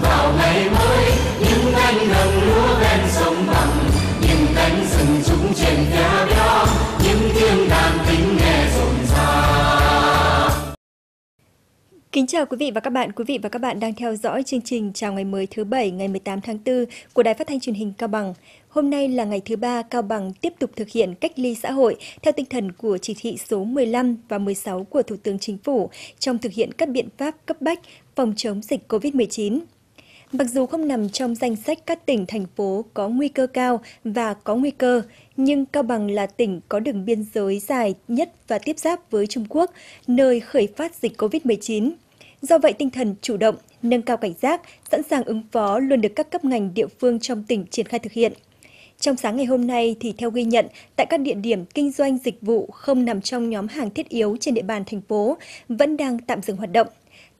vào ngày mới những cánh đồng lúa ven sông bằng những cánh rừng trúng trên phía đó những tiếng đàn tính nghe rộn rã Kính chào quý vị và các bạn. Quý vị và các bạn đang theo dõi chương trình Chào ngày mới thứ Bảy ngày 18 tháng 4 của Đài Phát thanh truyền hình Cao Bằng. Hôm nay là ngày thứ ba Cao Bằng tiếp tục thực hiện cách ly xã hội theo tinh thần của chỉ thị số 15 và 16 của Thủ tướng Chính phủ trong thực hiện các biện pháp cấp bách phòng chống dịch COVID-19. Mặc dù không nằm trong danh sách các tỉnh, thành phố có nguy cơ cao và có nguy cơ, nhưng Cao Bằng là tỉnh có đường biên giới dài nhất và tiếp giáp với Trung Quốc, nơi khởi phát dịch COVID-19. Do vậy, tinh thần chủ động, nâng cao cảnh giác, sẵn sàng ứng phó luôn được các cấp ngành địa phương trong tỉnh triển khai thực hiện. Trong sáng ngày hôm nay thì theo ghi nhận, tại các địa điểm kinh doanh dịch vụ không nằm trong nhóm hàng thiết yếu trên địa bàn thành phố vẫn đang tạm dừng hoạt động.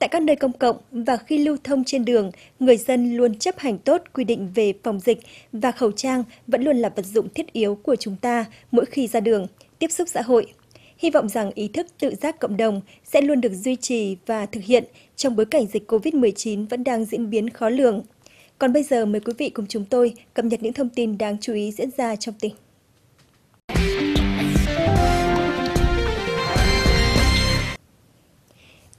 Tại các nơi công cộng và khi lưu thông trên đường, người dân luôn chấp hành tốt quy định về phòng dịch và khẩu trang vẫn luôn là vật dụng thiết yếu của chúng ta mỗi khi ra đường, tiếp xúc xã hội. Hy vọng rằng ý thức tự giác cộng đồng sẽ luôn được duy trì và thực hiện trong bối cảnh dịch COVID-19 vẫn đang diễn biến khó lường. Còn bây giờ mời quý vị cùng chúng tôi cập nhật những thông tin đáng chú ý diễn ra trong tỉnh.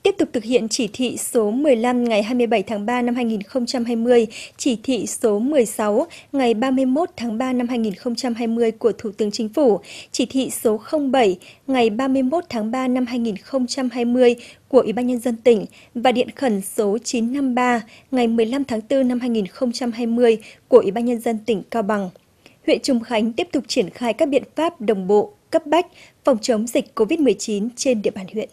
Tiếp tục thực hiện chỉ thị số 15 ngày 27 tháng 3 năm 2020, chỉ thị số 16 ngày 31 tháng 3 năm 2020 của Thủ tướng Chính phủ, chỉ thị số 07 ngày 31 tháng 3 năm 2020 của Ủy ban Nhân dân tỉnh và điện khẩn số 953 ngày 15 tháng 4 năm 2020 của Ủy ban Nhân dân tỉnh Cao Bằng. Huyện Trùng Khánh tiếp tục triển khai các biện pháp đồng bộ, cấp bách, phòng chống dịch COVID-19 trên địa bàn huyện.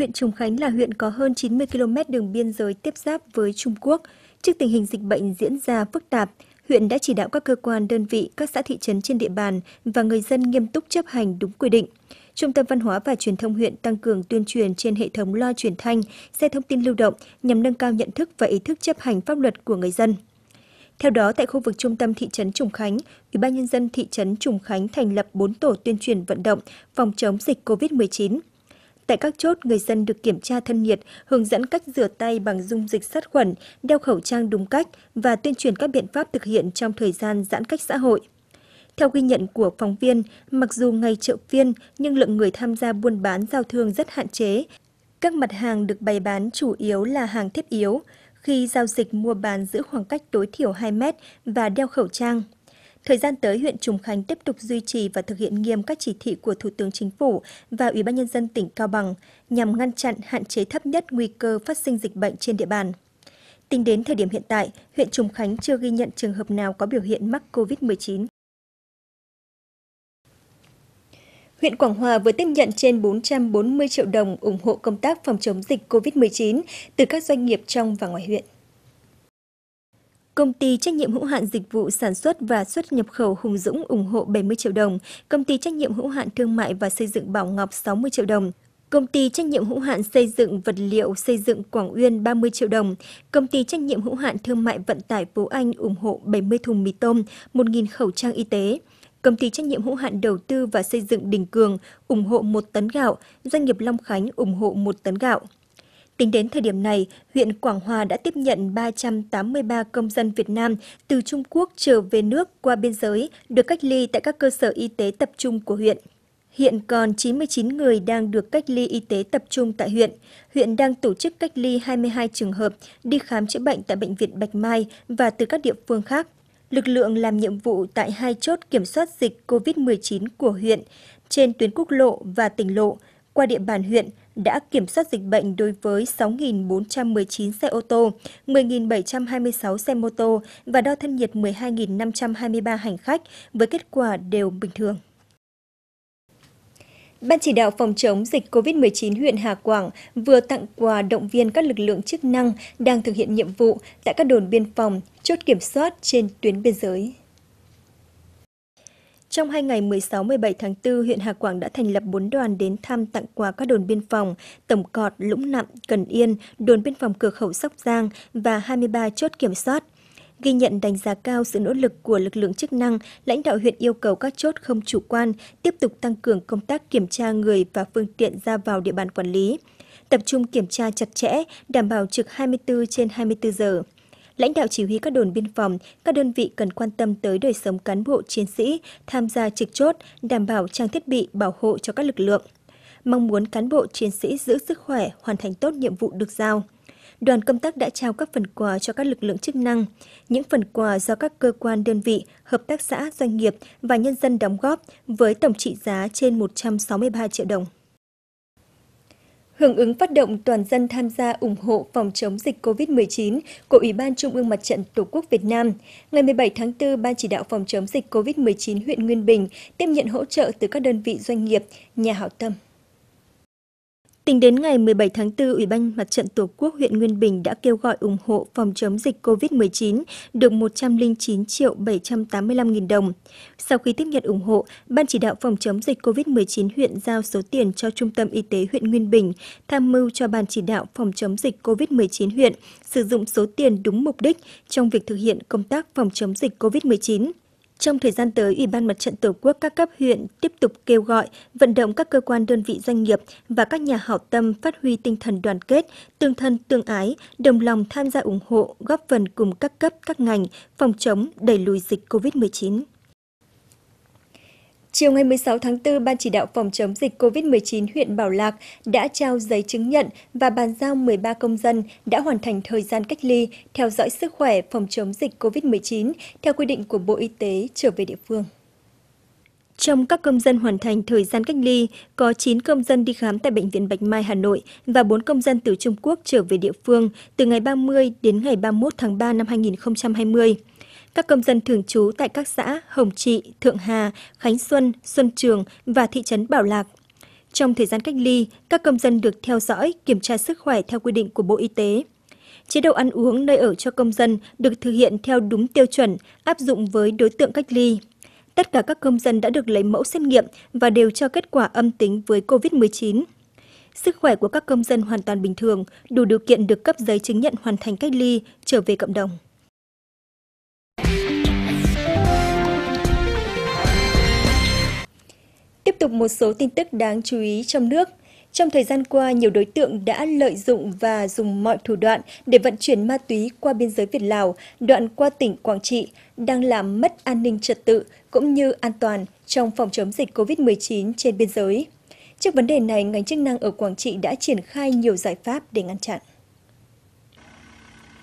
Huyện Trùng Khánh là huyện có hơn 90 km đường biên giới tiếp giáp với Trung Quốc. Trước tình hình dịch bệnh diễn ra phức tạp, huyện đã chỉ đạo các cơ quan, đơn vị, các xã thị trấn trên địa bàn và người dân nghiêm túc chấp hành đúng quy định. Trung tâm Văn hóa và Truyền thông huyện tăng cường tuyên truyền trên hệ thống loa truyền thanh, xe thông tin lưu động nhằm nâng cao nhận thức và ý thức chấp hành pháp luật của người dân. Theo đó, tại khu vực trung tâm thị trấn Trùng Khánh, Ủy ban nhân dân thị trấn Trùng Khánh thành lập 4 tổ tuyên truyền vận động phòng chống dịch COVID-19. Tại các chốt, người dân được kiểm tra thân nhiệt, hướng dẫn cách rửa tay bằng dung dịch sát khuẩn, đeo khẩu trang đúng cách và tuyên truyền các biện pháp thực hiện trong thời gian giãn cách xã hội. Theo ghi nhận của phóng viên, mặc dù ngày chợ phiên nhưng lượng người tham gia buôn bán giao thương rất hạn chế. Các mặt hàng được bày bán chủ yếu là hàng thiết yếu, khi giao dịch mua bán giữ khoảng cách tối thiểu 2 mét và đeo khẩu trang. Thời gian tới, huyện Trùng Khánh tiếp tục duy trì và thực hiện nghiêm các chỉ thị của Thủ tướng Chính phủ và Ủy ban Nhân dân tỉnh Cao Bằng nhằm ngăn chặn hạn chế thấp nhất nguy cơ phát sinh dịch bệnh trên địa bàn. Tính đến thời điểm hiện tại, huyện Trùng Khánh chưa ghi nhận trường hợp nào có biểu hiện mắc COVID-19. Huyện Quảng Hòa vừa tiếp nhận trên 440 triệu đồng ủng hộ công tác phòng chống dịch COVID-19 từ các doanh nghiệp trong và ngoài huyện. Công ty trách nhiệm hữu hạn dịch vụ sản xuất và xuất nhập khẩu Hùng Dũng ủng hộ 70 triệu đồng, Công ty trách nhiệm hữu hạn thương mại và xây dựng Bảo Ngọc 60 triệu đồng, Công ty trách nhiệm hữu hạn xây dựng vật liệu xây dựng Quảng Uyên 30 triệu đồng, Công ty trách nhiệm hữu hạn thương mại vận tải Vũ Anh ủng hộ 70 thùng mì tôm, 1.000 khẩu trang y tế. Công ty trách nhiệm hữu hạn đầu tư và xây dựng Đình Cường ủng hộ 1 tấn gạo, doanh nghiệp Long Khánh ủng hộ 1 tấn gạo. Tính đến thời điểm này, huyện Quảng Hòa đã tiếp nhận 383 công dân Việt Nam từ Trung Quốc trở về nước qua biên giới được cách ly tại các cơ sở y tế tập trung của huyện. Hiện còn 99 người đang được cách ly y tế tập trung tại huyện. Huyện đang tổ chức cách ly 22 trường hợp đi khám chữa bệnh tại Bệnh viện Bạch Mai và từ các địa phương khác. Lực lượng làm nhiệm vụ tại hai chốt kiểm soát dịch COVID-19 của huyện trên tuyến quốc lộ và tỉnh lộ qua địa bàn huyện đã kiểm soát dịch bệnh đối với 6.419 xe ô tô, 10.726 xe mô tô và đo thân nhiệt 12.523 hành khách với kết quả đều bình thường. Ban chỉ đạo phòng chống dịch COVID-19 huyện Hà Quảng vừa tặng quà động viên các lực lượng chức năng đang thực hiện nhiệm vụ tại các đồn biên phòng, chốt kiểm soát trên tuyến biên giới. Trong hai ngày 16-17 tháng 4, huyện Hà Quảng đã thành lập 4 đoàn đến thăm tặng quà các đồn biên phòng Tổng Cọt, Lũng Nặm, Cần Yên, đồn biên phòng cửa khẩu Sóc Giang và 23 chốt kiểm soát. Ghi nhận đánh giá cao sự nỗ lực của lực lượng chức năng, lãnh đạo huyện yêu cầu các chốt không chủ quan, tiếp tục tăng cường công tác kiểm tra người và phương tiện ra vào địa bàn quản lý, tập trung kiểm tra chặt chẽ, đảm bảo trực 24 trên 24 giờ lãnh đạo chỉ huy các đồn biên phòng, các đơn vị cần quan tâm tới đời sống cán bộ chiến sĩ tham gia trực chốt, đảm bảo trang thiết bị bảo hộ cho các lực lượng. Mong muốn cán bộ chiến sĩ giữ sức khỏe, hoàn thành tốt nhiệm vụ được giao. Đoàn công tác đã trao các phần quà cho các lực lượng chức năng. Những phần quà do các cơ quan đơn vị, hợp tác xã, doanh nghiệp và nhân dân đóng góp với tổng trị giá trên 163 triệu đồng hưởng ứng phát động toàn dân tham gia ủng hộ phòng chống dịch COVID-19 của Ủy ban Trung ương Mặt trận Tổ quốc Việt Nam. Ngày 17 tháng 4, Ban chỉ đạo phòng chống dịch COVID-19 huyện Nguyên Bình tiếp nhận hỗ trợ từ các đơn vị doanh nghiệp, nhà hảo tâm. Tính đến ngày 17 tháng 4, Ủy ban Mặt trận Tổ quốc huyện Nguyên Bình đã kêu gọi ủng hộ phòng chống dịch COVID-19 được 109 triệu 785 nghìn đồng. Sau khi tiếp nhận ủng hộ, Ban chỉ đạo phòng chống dịch COVID-19 huyện giao số tiền cho Trung tâm Y tế huyện Nguyên Bình, tham mưu cho Ban chỉ đạo phòng chống dịch COVID-19 huyện sử dụng số tiền đúng mục đích trong việc thực hiện công tác phòng chống dịch COVID-19. Trong thời gian tới, Ủy ban Mặt trận Tổ quốc các cấp huyện tiếp tục kêu gọi, vận động các cơ quan đơn vị doanh nghiệp và các nhà hảo tâm phát huy tinh thần đoàn kết, tương thân tương ái, đồng lòng tham gia ủng hộ, góp phần cùng các cấp các ngành phòng chống đẩy lùi dịch COVID-19. Chiều ngày 16 tháng 4, Ban chỉ đạo phòng chống dịch COVID-19 huyện Bảo Lạc đã trao giấy chứng nhận và bàn giao 13 công dân đã hoàn thành thời gian cách ly, theo dõi sức khỏe phòng chống dịch COVID-19 theo quy định của Bộ Y tế trở về địa phương. Trong các công dân hoàn thành thời gian cách ly, có 9 công dân đi khám tại Bệnh viện Bạch Mai Hà Nội và 4 công dân từ Trung Quốc trở về địa phương từ ngày 30 đến ngày 31 tháng 3 năm 2020 các công dân thường trú tại các xã Hồng Trị, Thượng Hà, Khánh Xuân, Xuân Trường và thị trấn Bảo Lạc. Trong thời gian cách ly, các công dân được theo dõi, kiểm tra sức khỏe theo quy định của Bộ Y tế. Chế độ ăn uống nơi ở cho công dân được thực hiện theo đúng tiêu chuẩn áp dụng với đối tượng cách ly. Tất cả các công dân đã được lấy mẫu xét nghiệm và đều cho kết quả âm tính với COVID-19. Sức khỏe của các công dân hoàn toàn bình thường, đủ điều kiện được cấp giấy chứng nhận hoàn thành cách ly, trở về cộng đồng. Tiếp tục một số tin tức đáng chú ý trong nước. Trong thời gian qua, nhiều đối tượng đã lợi dụng và dùng mọi thủ đoạn để vận chuyển ma túy qua biên giới Việt Lào, đoạn qua tỉnh Quảng Trị, đang làm mất an ninh trật tự cũng như an toàn trong phòng chống dịch COVID-19 trên biên giới. Trước vấn đề này, ngành chức năng ở Quảng Trị đã triển khai nhiều giải pháp để ngăn chặn.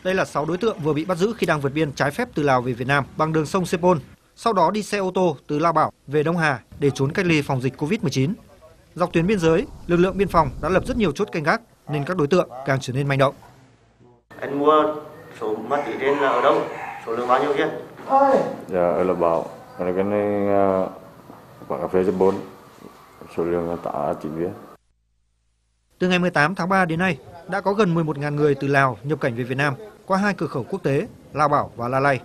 Đây là 6 đối tượng vừa bị bắt giữ khi đang vượt biên trái phép từ Lào về Việt Nam bằng đường sông Sepol sau đó đi xe ô tô từ Lao Bảo về Đông Hà để trốn cách ly phòng dịch COVID-19. Dọc tuyến biên giới, lực lượng biên phòng đã lập rất nhiều chốt canh gác nên các đối tượng càng trở nên manh động. Anh mua số ma túy trên là ở đâu? Số lượng bao nhiêu kia? Dạ, ở Lao Bảo. là cái này à, quán cà phê số 4, số lượng là 8 9 viên. Từ ngày 18 tháng 3 đến nay, đã có gần 11.000 người từ Lào nhập cảnh về Việt Nam qua hai cửa khẩu quốc tế Lao Bảo và La Lai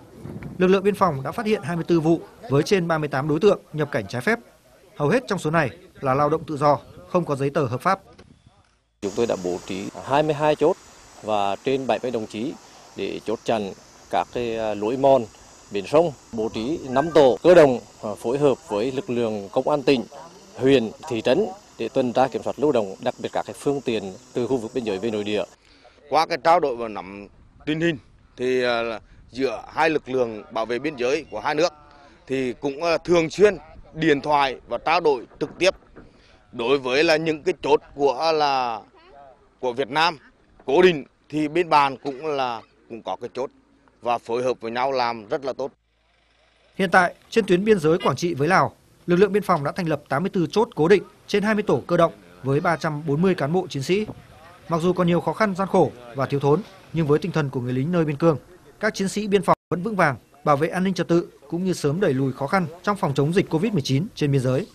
lực lượng biên phòng đã phát hiện 24 vụ với trên 38 đối tượng nhập cảnh trái phép. Hầu hết trong số này là lao động tự do, không có giấy tờ hợp pháp. Chúng tôi đã bố trí 22 chốt và trên 70 đồng chí để chốt chặn các cái à, lối mòn biển sông, bố trí 5 tổ cơ đồng à, phối hợp với lực lượng công an tỉnh, huyện, thị trấn để tuần tra kiểm soát lưu động, đặc biệt các cái phương tiện từ khu vực biên giới về nội địa. Qua cái trao đổi và nắm tình hình thì à, giữa hai lực lượng bảo vệ biên giới của hai nước thì cũng ờ, thường xuyên điện thoại và trao đổi trực tiếp đối với là những cái chốt của ờ, là của Việt Nam cố định thì bên bàn cũng là cũng có cái chốt và phối hợp với nhau làm rất là tốt. Hiện tại trên tuyến biên giới Quảng Trị với Lào, lực lượng biên phòng đã thành lập 84 chốt cố định trên 20 tổ cơ động với 340 cán bộ chiến sĩ. Mặc dù còn nhiều khó khăn gian khổ và thiếu thốn, nhưng với tinh thần của người lính nơi biên cương, các chiến sĩ biên phòng vẫn vững vàng, bảo vệ an ninh trật tự cũng như sớm đẩy lùi khó khăn trong phòng chống dịch COVID-19 trên biên giới.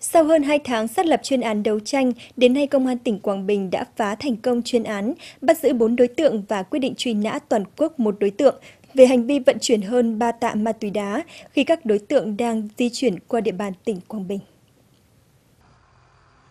Sau hơn 2 tháng xác lập chuyên án đấu tranh, đến nay Công an tỉnh Quảng Bình đã phá thành công chuyên án, bắt giữ 4 đối tượng và quyết định truy nã toàn quốc một đối tượng về hành vi vận chuyển hơn 3 tạ ma túy đá khi các đối tượng đang di chuyển qua địa bàn tỉnh Quảng Bình.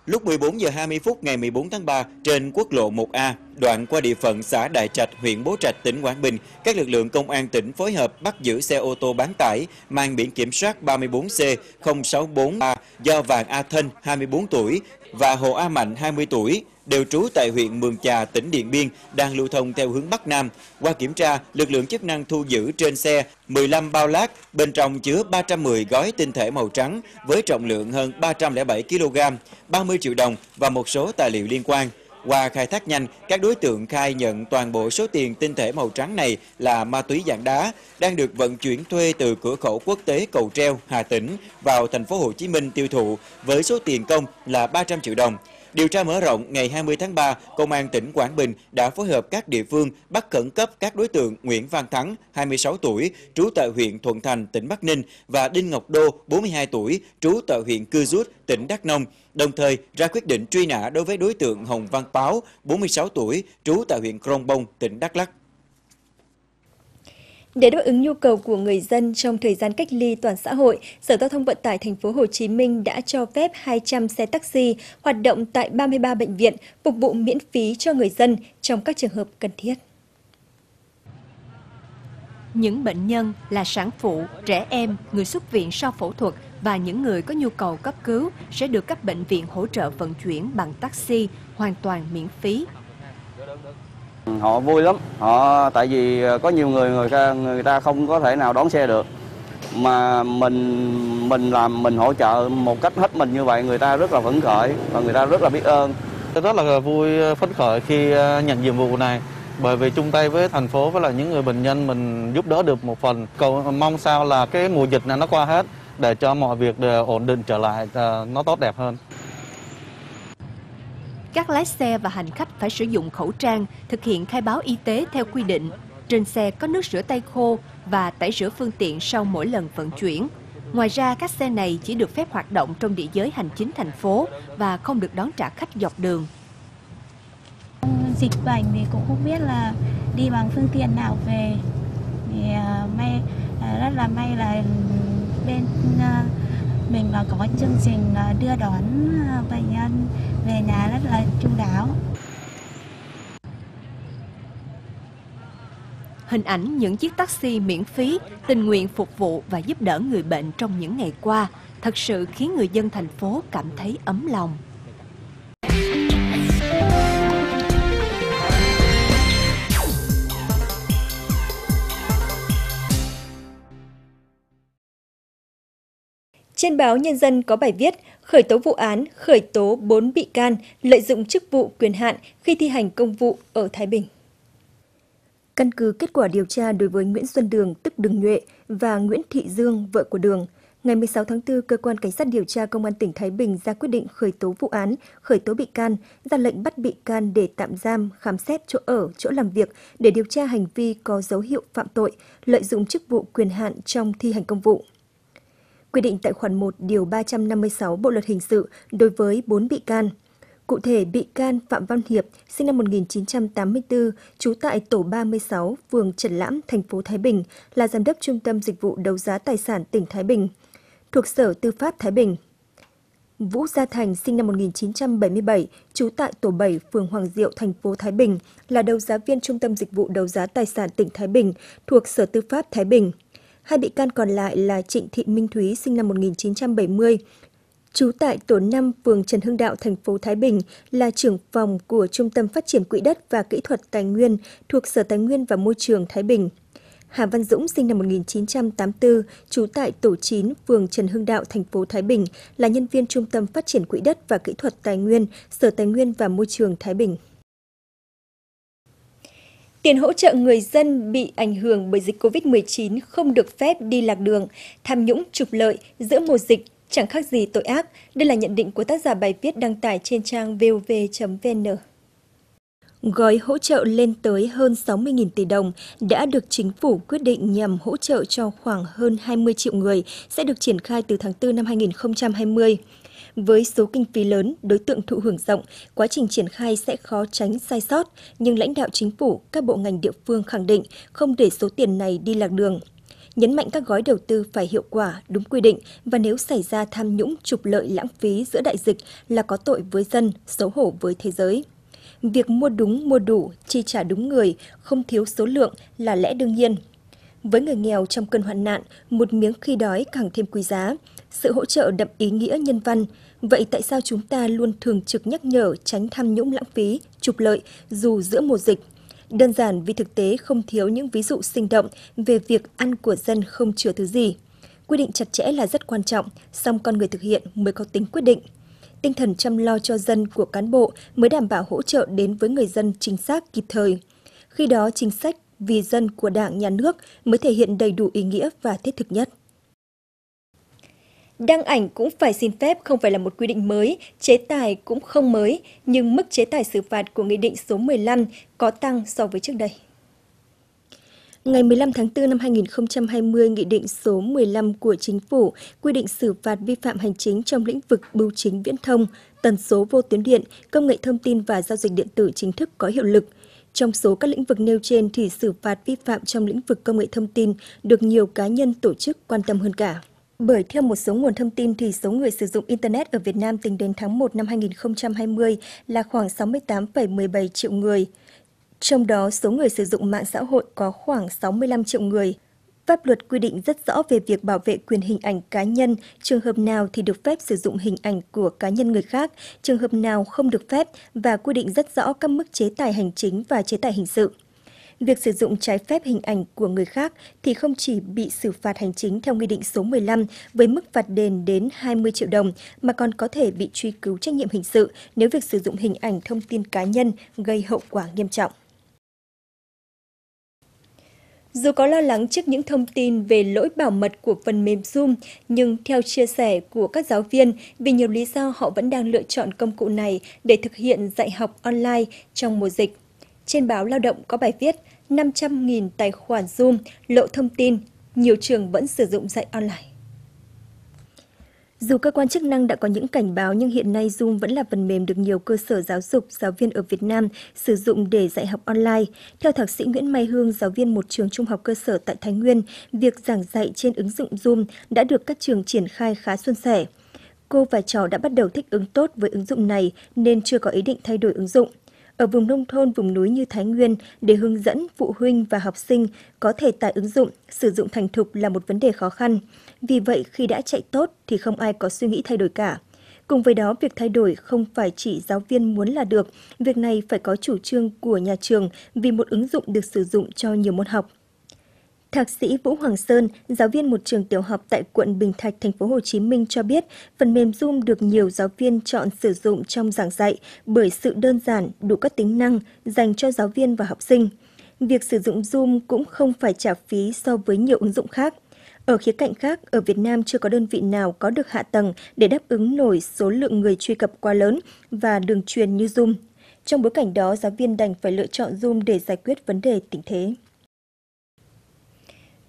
Lúc 14 giờ 20 phút ngày 14 tháng 3, trên quốc lộ 1A, đoạn qua địa phận xã Đại Trạch, huyện Bố Trạch, tỉnh Quảng Bình, các lực lượng công an tỉnh phối hợp bắt giữ xe ô tô bán tải mang biển kiểm soát 34C0643 do Vàng A Thân, 24 tuổi và Hồ A Mạnh, 20 tuổi, đều trú tại huyện Mường Trà, tỉnh Điện Biên, đang lưu thông theo hướng Bắc Nam. Qua kiểm tra, lực lượng chức năng thu giữ trên xe 15 bao lát, bên trong chứa 310 gói tinh thể màu trắng với trọng lượng hơn 307 kg, 30 triệu đồng và một số tài liệu liên quan. Qua khai thác nhanh, các đối tượng khai nhận toàn bộ số tiền tinh thể màu trắng này là ma túy dạng đá, đang được vận chuyển thuê từ cửa khẩu quốc tế Cầu Treo, Hà Tĩnh vào thành phố Hồ Chí Minh tiêu thụ với số tiền công là 300 triệu đồng. Điều tra mở rộng, ngày 20 tháng 3, Công an tỉnh Quảng Bình đã phối hợp các địa phương bắt khẩn cấp các đối tượng Nguyễn Văn Thắng, 26 tuổi, trú tại huyện Thuận Thành, tỉnh Bắc Ninh và Đinh Ngọc Đô, 42 tuổi, trú tại huyện Cư Rút, tỉnh Đắk Nông, đồng thời ra quyết định truy nã đối với đối tượng Hồng Văn Báo, 46 tuổi, trú tại huyện Krông Bông, tỉnh Đắk Lắk. Để đáp ứng nhu cầu của người dân trong thời gian cách ly toàn xã hội, Sở Giao thông Vận tải thành phố Hồ Chí Minh đã cho phép 200 xe taxi hoạt động tại 33 bệnh viện phục vụ miễn phí cho người dân trong các trường hợp cần thiết. Những bệnh nhân là sản phụ, trẻ em, người xuất viện sau phẫu thuật và những người có nhu cầu cấp cứu sẽ được các bệnh viện hỗ trợ vận chuyển bằng taxi hoàn toàn miễn phí Họ vui lắm, họ tại vì có nhiều người người ta, người ta không có thể nào đón xe được mà mình mình làm mình hỗ trợ một cách hết mình như vậy người ta rất là phấn khởi và người ta rất là biết ơn. Tôi rất là vui ờ, phấn khởi khi ờ, nhận nhiệm vụ này bởi vì chung tay với thành phố với là những người bệnh nhân mình giúp đỡ được một phần. Cầu mong sao là cái mùa dịch này nó qua hết để cho mọi việc đều ổn định trở lại ờ, nó tốt đẹp hơn các lái xe và hành khách phải sử dụng khẩu trang, thực hiện khai báo y tế theo quy định. Trên xe có nước rửa tay khô và tẩy rửa phương tiện sau mỗi lần vận chuyển. Ngoài ra, các xe này chỉ được phép hoạt động trong địa giới hành chính thành phố và không được đón trả khách dọc đường. Dịch bệnh thì cũng không biết là đi bằng phương tiện nào về. Thì à, may à, rất là may là bên à, mình là có chương trình à, đưa đón à, bệnh nhân về nhà rất là chu đáo. Hình ảnh những chiếc taxi miễn phí tình nguyện phục vụ và giúp đỡ người bệnh trong những ngày qua thật sự khiến người dân thành phố cảm thấy ấm lòng. Trên báo Nhân dân có bài viết khởi tố vụ án, khởi tố 4 bị can lợi dụng chức vụ quyền hạn khi thi hành công vụ ở Thái Bình. Căn cứ kết quả điều tra đối với Nguyễn Xuân Đường, tức Đường Nhuệ, và Nguyễn Thị Dương, vợ của Đường, ngày 16 tháng 4, Cơ quan Cảnh sát điều tra Công an tỉnh Thái Bình ra quyết định khởi tố vụ án, khởi tố bị can, ra lệnh bắt bị can để tạm giam, khám xét chỗ ở, chỗ làm việc để điều tra hành vi có dấu hiệu phạm tội, lợi dụng chức vụ quyền hạn trong thi hành công vụ quy định tại khoản 1 điều 356 Bộ luật hình sự đối với 4 bị can. Cụ thể, bị can Phạm Văn Hiệp, sinh năm 1984, trú tại tổ 36, phường Trần Lãm, thành phố Thái Bình, là giám đốc trung tâm dịch vụ đấu giá tài sản tỉnh Thái Bình, thuộc Sở Tư pháp Thái Bình. Vũ Gia Thành, sinh năm 1977, trú tại tổ 7, phường Hoàng Diệu, thành phố Thái Bình, là đấu giá viên trung tâm dịch vụ đấu giá tài sản tỉnh Thái Bình, thuộc Sở Tư pháp Thái Bình. Hai bị can còn lại là Trịnh Thị Minh Thúy sinh năm 1970, trú tại tổ 5 phường Trần Hưng Đạo, thành phố Thái Bình, là trưởng phòng của Trung tâm Phát triển Quỹ đất và Kỹ thuật Tài nguyên thuộc Sở Tài nguyên và Môi trường Thái Bình. Hà Văn Dũng sinh năm 1984, trú tại tổ 9, phường Trần Hưng Đạo, thành phố Thái Bình, là nhân viên Trung tâm Phát triển Quỹ đất và Kỹ thuật Tài nguyên, Sở Tài nguyên và Môi trường Thái Bình. Tiền hỗ trợ người dân bị ảnh hưởng bởi dịch COVID-19 không được phép đi lạc đường, tham nhũng trục lợi giữa mùa dịch chẳng khác gì tội ác. Đây là nhận định của tác giả bài viết đăng tải trên trang vov.vn. Gói hỗ trợ lên tới hơn 60.000 tỷ đồng đã được chính phủ quyết định nhằm hỗ trợ cho khoảng hơn 20 triệu người sẽ được triển khai từ tháng 4 năm 2020. Với số kinh phí lớn, đối tượng thụ hưởng rộng, quá trình triển khai sẽ khó tránh sai sót, nhưng lãnh đạo chính phủ, các bộ ngành địa phương khẳng định không để số tiền này đi lạc đường. Nhấn mạnh các gói đầu tư phải hiệu quả, đúng quy định và nếu xảy ra tham nhũng trục lợi lãng phí giữa đại dịch là có tội với dân, xấu hổ với thế giới. Việc mua đúng, mua đủ, chi trả đúng người, không thiếu số lượng là lẽ đương nhiên, với người nghèo trong cơn hoạn nạn, một miếng khi đói càng thêm quý giá sự hỗ trợ đậm ý nghĩa nhân văn. Vậy tại sao chúng ta luôn thường trực nhắc nhở tránh tham nhũng lãng phí, trục lợi dù giữa mùa dịch? Đơn giản vì thực tế không thiếu những ví dụ sinh động về việc ăn của dân không chừa thứ gì. Quy định chặt chẽ là rất quan trọng, song con người thực hiện mới có tính quyết định. Tinh thần chăm lo cho dân của cán bộ mới đảm bảo hỗ trợ đến với người dân chính xác kịp thời. Khi đó chính sách vì dân của Đảng, Nhà nước mới thể hiện đầy đủ ý nghĩa và thiết thực nhất. Đăng ảnh cũng phải xin phép không phải là một quy định mới, chế tài cũng không mới, nhưng mức chế tài xử phạt của Nghị định số 15 có tăng so với trước đây. Ngày 15 tháng 4 năm 2020, Nghị định số 15 của Chính phủ quy định xử phạt vi phạm hành chính trong lĩnh vực bưu chính viễn thông, tần số vô tuyến điện, công nghệ thông tin và giao dịch điện tử chính thức có hiệu lực. Trong số các lĩnh vực nêu trên thì xử phạt vi phạm trong lĩnh vực công nghệ thông tin được nhiều cá nhân tổ chức quan tâm hơn cả. Bởi theo một số nguồn thông tin thì số người sử dụng Internet ở Việt Nam tính đến tháng 1 năm 2020 là khoảng 68,17 triệu người. Trong đó, số người sử dụng mạng xã hội có khoảng 65 triệu người. Pháp luật quy định rất rõ về việc bảo vệ quyền hình ảnh cá nhân, trường hợp nào thì được phép sử dụng hình ảnh của cá nhân người khác, trường hợp nào không được phép và quy định rất rõ các mức chế tài hành chính và chế tài hình sự việc sử dụng trái phép hình ảnh của người khác thì không chỉ bị xử phạt hành chính theo Nghị định số 15 với mức phạt đền đến 20 triệu đồng, mà còn có thể bị truy cứu trách nhiệm hình sự nếu việc sử dụng hình ảnh thông tin cá nhân gây hậu quả nghiêm trọng. Dù có lo lắng trước những thông tin về lỗi bảo mật của phần mềm Zoom, nhưng theo chia sẻ của các giáo viên, vì nhiều lý do họ vẫn đang lựa chọn công cụ này để thực hiện dạy học online trong mùa dịch. Trên báo Lao động có bài viết 500.000 tài khoản Zoom lộ thông tin, nhiều trường vẫn sử dụng dạy online. Dù cơ quan chức năng đã có những cảnh báo nhưng hiện nay Zoom vẫn là phần mềm được nhiều cơ sở giáo dục, giáo viên ở Việt Nam sử dụng để dạy học online. Theo thạc sĩ Nguyễn Mai Hương, giáo viên một trường trung học cơ sở tại Thái Nguyên, việc giảng dạy trên ứng dụng Zoom đã được các trường triển khai khá suôn sẻ. Cô và trò đã bắt đầu thích ứng tốt với ứng dụng này nên chưa có ý định thay đổi ứng dụng ở vùng nông thôn, vùng núi như Thái Nguyên để hướng dẫn phụ huynh và học sinh có thể tải ứng dụng, sử dụng thành thục là một vấn đề khó khăn. Vì vậy, khi đã chạy tốt thì không ai có suy nghĩ thay đổi cả. Cùng với đó, việc thay đổi không phải chỉ giáo viên muốn là được, việc này phải có chủ trương của nhà trường vì một ứng dụng được sử dụng cho nhiều môn học. Thạc sĩ Vũ Hoàng Sơn, giáo viên một trường tiểu học tại quận Bình Thạch, thành phố Hồ Chí Minh cho biết, phần mềm Zoom được nhiều giáo viên chọn sử dụng trong giảng dạy bởi sự đơn giản, đủ các tính năng dành cho giáo viên và học sinh. Việc sử dụng Zoom cũng không phải trả phí so với nhiều ứng dụng khác. Ở khía cạnh khác, ở Việt Nam chưa có đơn vị nào có được hạ tầng để đáp ứng nổi số lượng người truy cập quá lớn và đường truyền như Zoom. Trong bối cảnh đó, giáo viên đành phải lựa chọn Zoom để giải quyết vấn đề tình thế.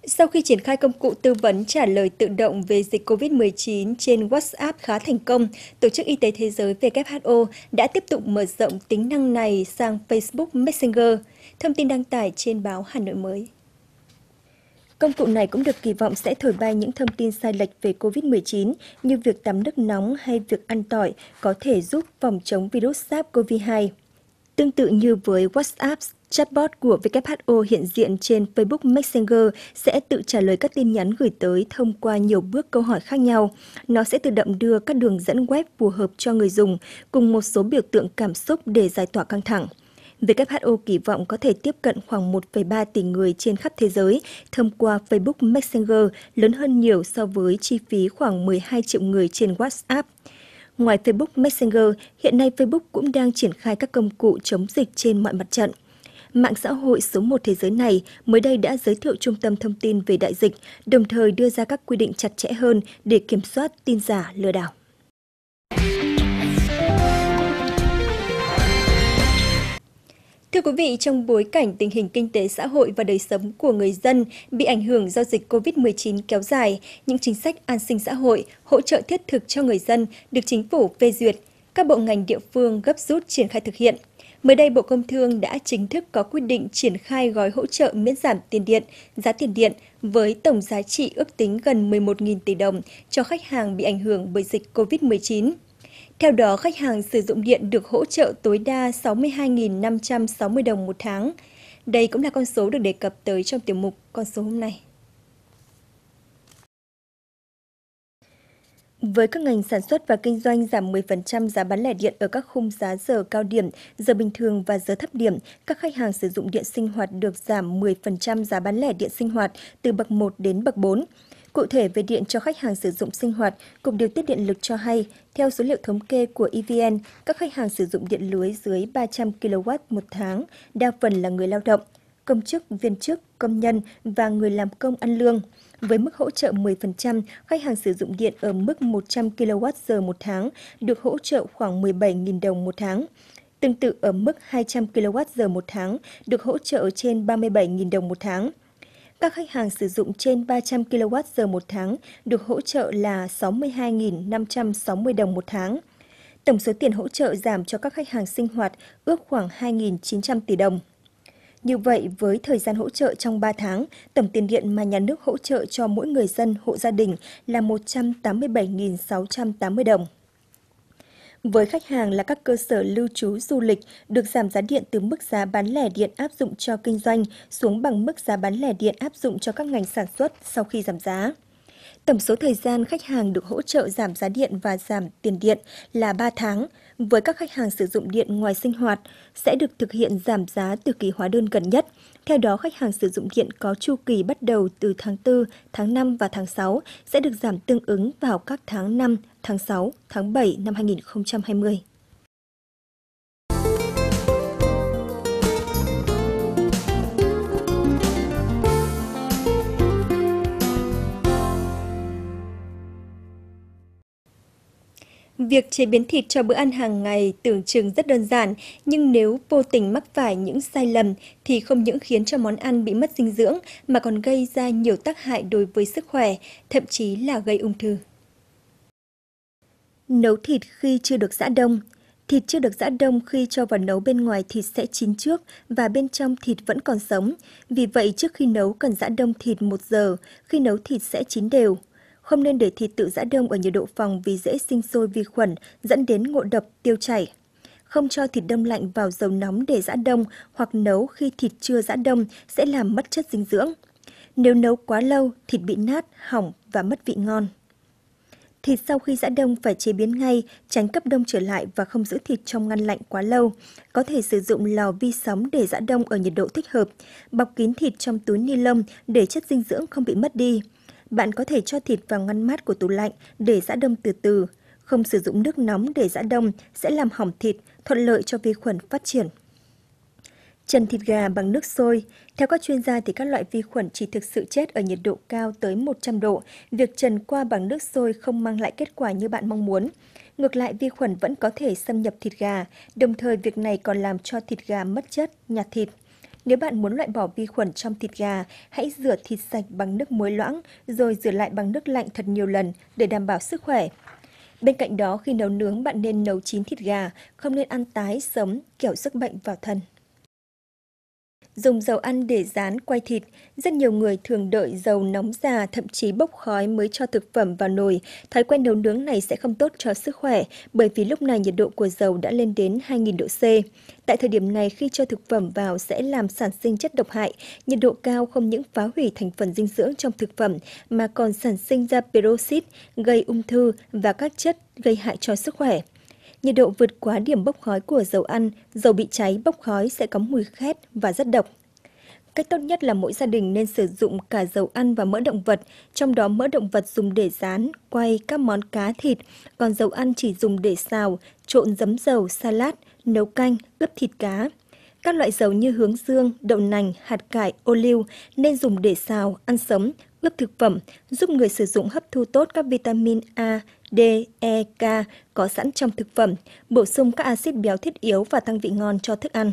Sau khi triển khai công cụ tư vấn trả lời tự động về dịch COVID-19 trên WhatsApp khá thành công, Tổ chức Y tế Thế giới WHO đã tiếp tục mở rộng tính năng này sang Facebook Messenger, thông tin đăng tải trên báo Hà Nội mới. Công cụ này cũng được kỳ vọng sẽ thổi bay những thông tin sai lệch về COVID-19 như việc tắm nước nóng hay việc ăn tỏi có thể giúp phòng chống virus SARS-CoV-2. Tương tự như với WhatsApp, chatbot của WHO hiện diện trên Facebook Messenger sẽ tự trả lời các tin nhắn gửi tới thông qua nhiều bước câu hỏi khác nhau. Nó sẽ tự động đưa các đường dẫn web phù hợp cho người dùng cùng một số biểu tượng cảm xúc để giải tỏa căng thẳng. WHO kỳ vọng có thể tiếp cận khoảng 1,3 tỷ người trên khắp thế giới thông qua Facebook Messenger lớn hơn nhiều so với chi phí khoảng 12 triệu người trên WhatsApp. Ngoài Facebook Messenger, hiện nay Facebook cũng đang triển khai các công cụ chống dịch trên mọi mặt trận. Mạng xã hội số một thế giới này mới đây đã giới thiệu trung tâm thông tin về đại dịch, đồng thời đưa ra các quy định chặt chẽ hơn để kiểm soát tin giả lừa đảo. Thưa quý vị, trong bối cảnh tình hình kinh tế xã hội và đời sống của người dân bị ảnh hưởng do dịch COVID-19 kéo dài, những chính sách an sinh xã hội, hỗ trợ thiết thực cho người dân được chính phủ phê duyệt, các bộ ngành địa phương gấp rút triển khai thực hiện. Mới đây, Bộ Công Thương đã chính thức có quyết định triển khai gói hỗ trợ miễn giảm tiền điện, giá tiền điện với tổng giá trị ước tính gần 11.000 tỷ đồng cho khách hàng bị ảnh hưởng bởi dịch COVID-19. Theo đó, khách hàng sử dụng điện được hỗ trợ tối đa 62.560 đồng một tháng. Đây cũng là con số được đề cập tới trong tiểu mục con số hôm nay. Với các ngành sản xuất và kinh doanh giảm 10% giá bán lẻ điện ở các khung giá giờ cao điểm, giờ bình thường và giờ thấp điểm, các khách hàng sử dụng điện sinh hoạt được giảm 10% giá bán lẻ điện sinh hoạt từ bậc 1 đến bậc 4. Cụ thể về điện cho khách hàng sử dụng sinh hoạt, Cục Điều tiết Điện lực cho hay, theo số liệu thống kê của EVN, các khách hàng sử dụng điện lưới dưới 300 kW một tháng, đa phần là người lao động, công chức, viên chức, công nhân và người làm công ăn lương. Với mức hỗ trợ 10%, khách hàng sử dụng điện ở mức 100 kWh một tháng được hỗ trợ khoảng 17.000 đồng một tháng. Tương tự ở mức 200 kWh một tháng được hỗ trợ trên 37.000 đồng một tháng. Các khách hàng sử dụng trên 300 kWh một tháng được hỗ trợ là 62.560 đồng một tháng. Tổng số tiền hỗ trợ giảm cho các khách hàng sinh hoạt ước khoảng 2.900 tỷ đồng. Như vậy, với thời gian hỗ trợ trong 3 tháng, tổng tiền điện mà nhà nước hỗ trợ cho mỗi người dân hộ gia đình là 187.680 đồng với khách hàng là các cơ sở lưu trú du lịch được giảm giá điện từ mức giá bán lẻ điện áp dụng cho kinh doanh xuống bằng mức giá bán lẻ điện áp dụng cho các ngành sản xuất sau khi giảm giá. Tổng số thời gian khách hàng được hỗ trợ giảm giá điện và giảm tiền điện là 3 tháng. Với các khách hàng sử dụng điện ngoài sinh hoạt sẽ được thực hiện giảm giá từ kỳ hóa đơn gần nhất. Theo đó, khách hàng sử dụng điện có chu kỳ bắt đầu từ tháng 4, tháng 5 và tháng 6 sẽ được giảm tương ứng vào các tháng 5 tháng 6, tháng 7 năm 2020. Việc chế biến thịt cho bữa ăn hàng ngày tưởng chừng rất đơn giản, nhưng nếu vô tình mắc phải những sai lầm thì không những khiến cho món ăn bị mất dinh dưỡng mà còn gây ra nhiều tác hại đối với sức khỏe, thậm chí là gây ung thư. Nấu thịt khi chưa được giã đông. Thịt chưa được giã đông khi cho vào nấu bên ngoài thịt sẽ chín trước và bên trong thịt vẫn còn sống. Vì vậy trước khi nấu cần giã đông thịt 1 giờ, khi nấu thịt sẽ chín đều. Không nên để thịt tự giã đông ở nhiệt độ phòng vì dễ sinh sôi vi khuẩn dẫn đến ngộ độc tiêu chảy. Không cho thịt đông lạnh vào dầu nóng để giã đông hoặc nấu khi thịt chưa giã đông sẽ làm mất chất dinh dưỡng. Nếu nấu quá lâu, thịt bị nát, hỏng và mất vị ngon. Thịt sau khi giã đông phải chế biến ngay, tránh cấp đông trở lại và không giữ thịt trong ngăn lạnh quá lâu. Có thể sử dụng lò vi sóng để giã đông ở nhiệt độ thích hợp, bọc kín thịt trong túi ni lông để chất dinh dưỡng không bị mất đi. Bạn có thể cho thịt vào ngăn mát của tủ lạnh để giã đông từ từ. Không sử dụng nước nóng để giã đông sẽ làm hỏng thịt, thuận lợi cho vi khuẩn phát triển. Trần thịt gà bằng nước sôi. Theo các chuyên gia thì các loại vi khuẩn chỉ thực sự chết ở nhiệt độ cao tới 100 độ. Việc trần qua bằng nước sôi không mang lại kết quả như bạn mong muốn. Ngược lại, vi khuẩn vẫn có thể xâm nhập thịt gà, đồng thời việc này còn làm cho thịt gà mất chất, nhạt thịt. Nếu bạn muốn loại bỏ vi khuẩn trong thịt gà, hãy rửa thịt sạch bằng nước muối loãng rồi rửa lại bằng nước lạnh thật nhiều lần để đảm bảo sức khỏe. Bên cạnh đó, khi nấu nướng bạn nên nấu chín thịt gà, không nên ăn tái, sống, kẻo sức bệnh vào thân. Dùng dầu ăn để rán quay thịt, rất nhiều người thường đợi dầu nóng già thậm chí bốc khói mới cho thực phẩm vào nồi. Thói quen nấu nướng này sẽ không tốt cho sức khỏe bởi vì lúc này nhiệt độ của dầu đã lên đến 2.000 độ C. Tại thời điểm này khi cho thực phẩm vào sẽ làm sản sinh chất độc hại. Nhiệt độ cao không những phá hủy thành phần dinh dưỡng trong thực phẩm mà còn sản sinh ra peroxide gây ung thư và các chất gây hại cho sức khỏe nhiệt độ vượt quá điểm bốc khói của dầu ăn, dầu bị cháy bốc khói sẽ có mùi khét và rất độc. Cách tốt nhất là mỗi gia đình nên sử dụng cả dầu ăn và mỡ động vật, trong đó mỡ động vật dùng để rán, quay các món cá thịt, còn dầu ăn chỉ dùng để xào, trộn giấm dầu, salad, nấu canh, ướp thịt cá. Các loại dầu như hướng dương, đậu nành, hạt cải, ô liu nên dùng để xào, ăn sống, ướp thực phẩm giúp người sử dụng hấp thu tốt các vitamin A, D, E, K có sẵn trong thực phẩm, bổ sung các axit béo thiết yếu và tăng vị ngon cho thức ăn.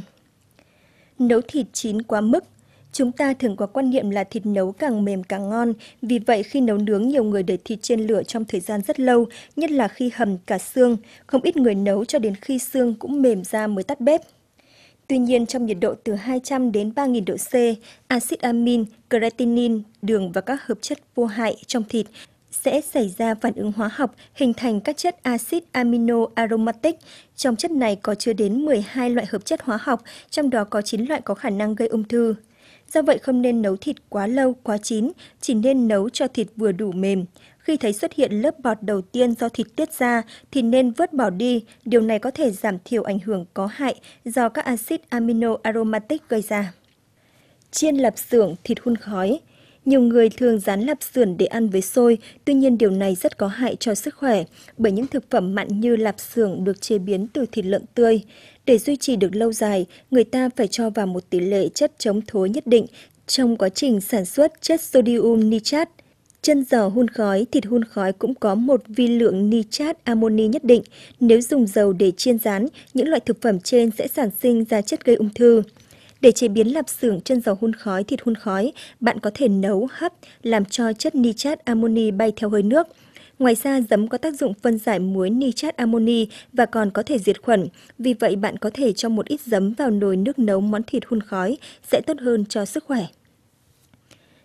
Nấu thịt chín quá mức Chúng ta thường có quan niệm là thịt nấu càng mềm càng ngon, vì vậy khi nấu nướng nhiều người để thịt trên lửa trong thời gian rất lâu, nhất là khi hầm cả xương, không ít người nấu cho đến khi xương cũng mềm ra mới tắt bếp. Tuy nhiên, trong nhiệt độ từ 200 đến 3.000 độ C, axit amin, creatinin, đường và các hợp chất vô hại trong thịt sẽ xảy ra phản ứng hóa học hình thành các chất axit amino aromatic. Trong chất này có chứa đến 12 loại hợp chất hóa học, trong đó có 9 loại có khả năng gây ung thư. Do vậy không nên nấu thịt quá lâu, quá chín, chỉ nên nấu cho thịt vừa đủ mềm. Khi thấy xuất hiện lớp bọt đầu tiên do thịt tiết ra thì nên vớt bỏ đi, điều này có thể giảm thiểu ảnh hưởng có hại do các axit amino aromatic gây ra. Chiên lạp xưởng thịt hun khói nhiều người thường rán lạp sườn để ăn với xôi, tuy nhiên điều này rất có hại cho sức khỏe bởi những thực phẩm mặn như lạp xưởng được chế biến từ thịt lợn tươi. Để duy trì được lâu dài, người ta phải cho vào một tỷ lệ chất chống thối nhất định trong quá trình sản xuất chất sodium nitrat Chân giò hun khói, thịt hun khói cũng có một vi lượng nitrat amoni nhất định. Nếu dùng dầu để chiên rán, những loại thực phẩm trên sẽ sản sinh ra chất gây ung thư. Để chế biến lạp xưởng chân giò hun khói, thịt hun khói, bạn có thể nấu, hấp, làm cho chất nitrat amoni bay theo hơi nước. Ngoài ra, giấm có tác dụng phân giải muối nitrat amoni và còn có thể diệt khuẩn. Vì vậy, bạn có thể cho một ít giấm vào nồi nước nấu món thịt hun khói sẽ tốt hơn cho sức khỏe.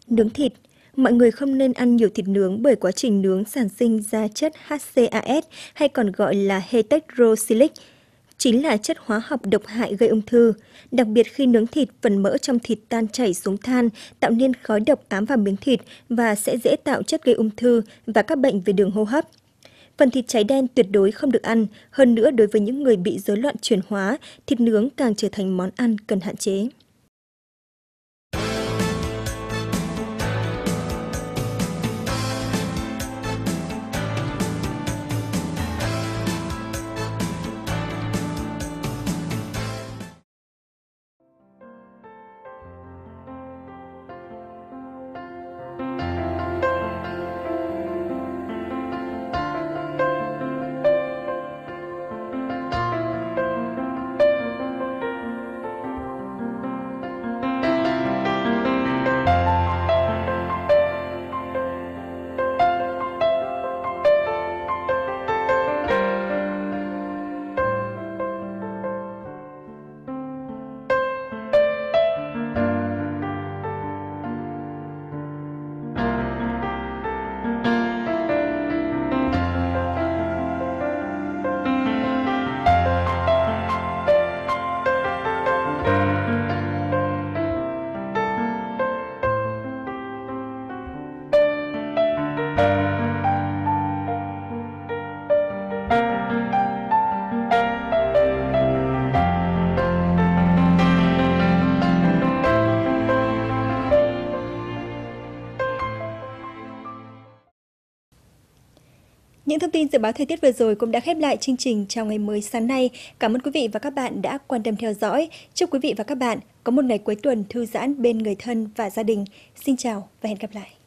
Nướng thịt mọi người không nên ăn nhiều thịt nướng bởi quá trình nướng sản sinh ra chất HCAS hay còn gọi là heteroxylic, chính là chất hóa học độc hại gây ung thư. Đặc biệt khi nướng thịt, phần mỡ trong thịt tan chảy xuống than, tạo nên khói độc bám vào miếng thịt và sẽ dễ tạo chất gây ung thư và các bệnh về đường hô hấp. Phần thịt cháy đen tuyệt đối không được ăn, hơn nữa đối với những người bị rối loạn chuyển hóa, thịt nướng càng trở thành món ăn cần hạn chế. thông tin dự báo thời tiết vừa rồi cũng đã khép lại chương trình chào ngày mới sáng nay. Cảm ơn quý vị và các bạn đã quan tâm theo dõi. Chúc quý vị và các bạn có một ngày cuối tuần thư giãn bên người thân và gia đình. Xin chào và hẹn gặp lại.